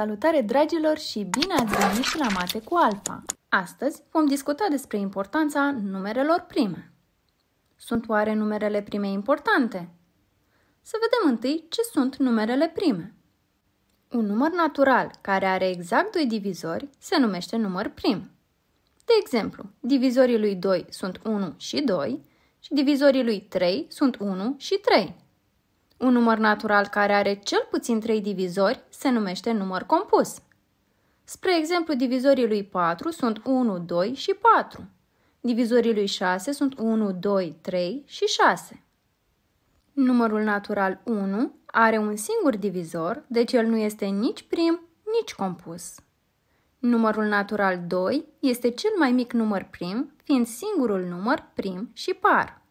Salutare dragilor și bine ați venit la Mate cu Alfa! Astăzi vom discuta despre importanța numerelor prime. Sunt oare numerele prime importante? Să vedem întâi ce sunt numerele prime. Un număr natural care are exact doi divizori se numește număr prim. De exemplu, divizorii lui 2 sunt 1 și 2 și divizorii lui 3 sunt 1 și 3. Un număr natural care are cel puțin 3 divizori se numește număr compus. Spre exemplu, divizorii lui 4 sunt 1, 2 și 4. Divizorii lui 6 sunt 1, 2, 3 și 6. Numărul natural 1 are un singur divizor, deci el nu este nici prim, nici compus. Numărul natural 2 este cel mai mic număr prim, fiind singurul număr prim și par.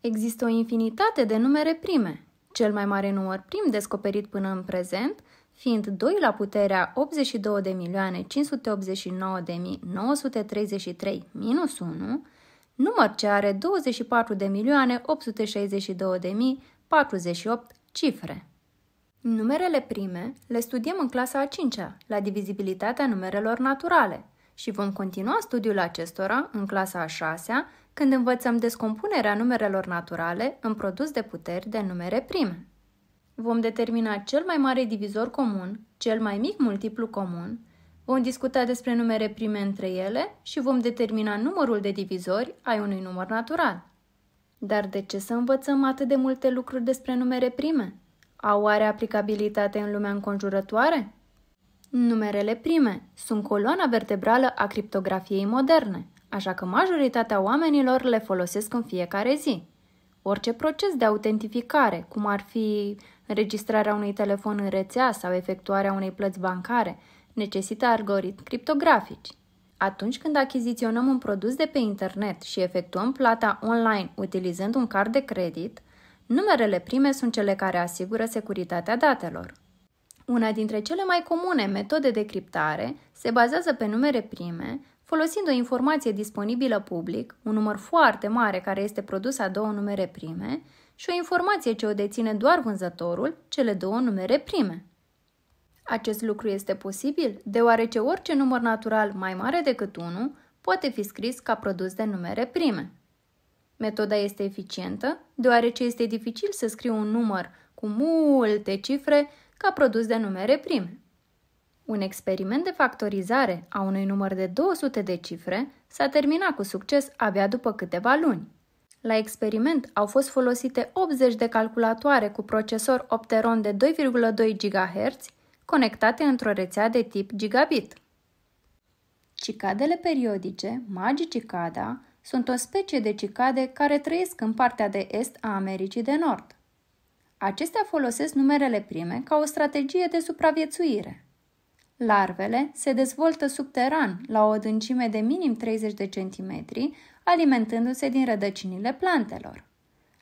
Există o infinitate de numere prime, cel mai mare număr prim descoperit până în prezent fiind 2 la puterea 82.589.933 minus 1, număr ce are 24.862.048 cifre. Numerele prime le studiem în clasa a 5-a, la divizibilitatea numerelor naturale, și vom continua studiul acestora în clasa a 6-a, când învățăm descompunerea numerelor naturale în produs de puteri de numere prime. Vom determina cel mai mare divizor comun, cel mai mic multiplu comun, vom discuta despre numere prime între ele și vom determina numărul de divizori ai unui număr natural. Dar de ce să învățăm atât de multe lucruri despre numere prime? Au oare aplicabilitate în lumea înconjurătoare? Numerele prime sunt coloana vertebrală a criptografiei moderne, așa că majoritatea oamenilor le folosesc în fiecare zi. Orice proces de autentificare, cum ar fi înregistrarea unui telefon în rețea sau efectuarea unei plăți bancare, necesită algoritmi criptografici. Atunci când achiziționăm un produs de pe internet și efectuăm plata online utilizând un card de credit, numerele prime sunt cele care asigură securitatea datelor. Una dintre cele mai comune metode de criptare se bazează pe numere prime, folosind o informație disponibilă public, un număr foarte mare care este produs a două numere prime, și o informație ce o deține doar vânzătorul, cele două numere prime. Acest lucru este posibil deoarece orice număr natural mai mare decât 1 poate fi scris ca produs de numere prime. Metoda este eficientă deoarece este dificil să scrii un număr cu multe cifre ca produs de numere prime. Un experiment de factorizare a unui număr de 200 de cifre s-a terminat cu succes abia după câteva luni. La experiment au fost folosite 80 de calculatoare cu procesor Opteron de 2,2 GHz conectate într-o rețea de tip gigabit. Cicadele periodice, magicicada, sunt o specie de cicade care trăiesc în partea de est a Americii de Nord. Acestea folosesc numerele prime ca o strategie de supraviețuire. Larvele se dezvoltă subteran, la o adâncime de minim 30 de centimetri, alimentându-se din rădăcinile plantelor.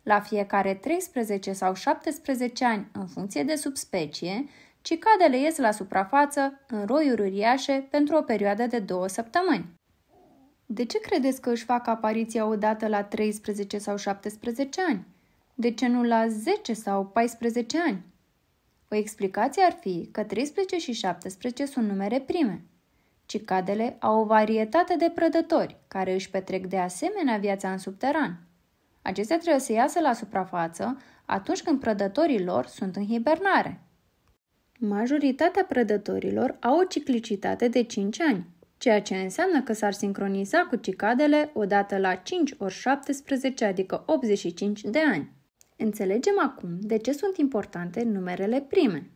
La fiecare 13 sau 17 ani, în funcție de subspecie, cicadele ies la suprafață în roiuri uriașe pentru o perioadă de două săptămâni. De ce credeți că își fac apariția odată la 13 sau 17 ani? De ce nu la 10 sau 14 ani? O explicație ar fi că 13 și 17 sunt numere prime. Cicadele au o varietate de prădători care își petrec de asemenea viața în subteran. Acestea trebuie să iasă la suprafață atunci când prădătorii lor sunt în hibernare. Majoritatea prădătorilor au o ciclicitate de 5 ani, ceea ce înseamnă că s-ar sincroniza cu cicadele odată la 5 ori 17, adică 85 de ani. Înțelegem acum de ce sunt importante numerele prime.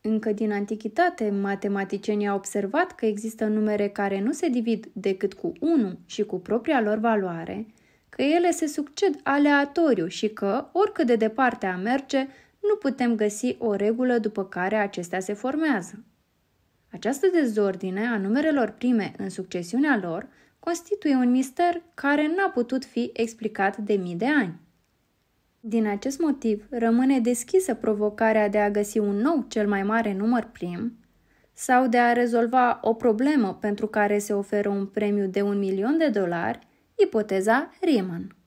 Încă din antichitate, matematicienii au observat că există numere care nu se divid decât cu 1 și cu propria lor valoare, că ele se succed aleatoriu și că, oricât de departe a merge, nu putem găsi o regulă după care acestea se formează. Această dezordine a numerelor prime în succesiunea lor constituie un mister care n-a putut fi explicat de mii de ani. Din acest motiv, rămâne deschisă provocarea de a găsi un nou cel mai mare număr prim sau de a rezolva o problemă pentru care se oferă un premiu de un milion de dolari, ipoteza Riemann.